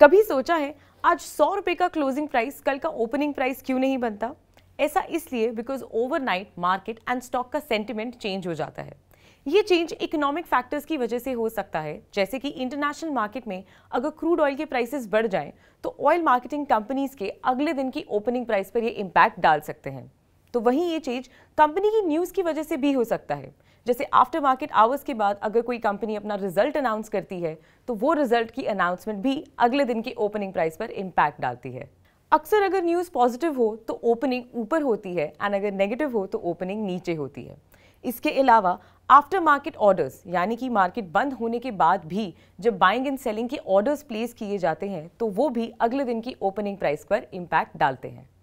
कभी सोचा है आज सौ रुपये का क्लोजिंग प्राइस कल का ओपनिंग प्राइस क्यों नहीं बनता ऐसा इसलिए because overnight market and stock का सेंटिमेंट चेंज हो जाता है ये चेंज इकोनॉमिक फैक्टर्स की वजह से हो सकता है जैसे कि इंटरनेशनल मार्केट में अगर क्रूड ऑयल के प्राइसेस बढ़ जाएं तो ऑयल मार्केटिंग कंपनीज के अगले दिन की ओपनिंग प्राइस पर ये इम्पैक्ट डाल सकते हैं तो वहीं ये चीज़ कंपनी की न्यूज़ की वजह से भी हो सकता है जैसे आफ्टर मार्केट आवर्स के बाद अगर कोई कंपनी अपना रिजल्ट अनाउंस करती है तो वो रिजल्ट की अनाउंसमेंट भी अगले दिन की ओपनिंग प्राइस पर इम्पैक्ट डालती है अक्सर अगर न्यूज़ पॉजिटिव हो तो ओपनिंग ऊपर होती है एंड अगर नेगेटिव हो तो ओपनिंग नीचे होती है इसके अलावा आफ्टर मार्केट ऑर्डर्स यानी कि मार्केट बंद होने के बाद भी जब बाइंग एंड सेलिंग के ऑर्डर्स प्लेस किए जाते हैं तो वो भी अगले दिन की ओपनिंग प्राइस पर इम्पैक्ट डालते हैं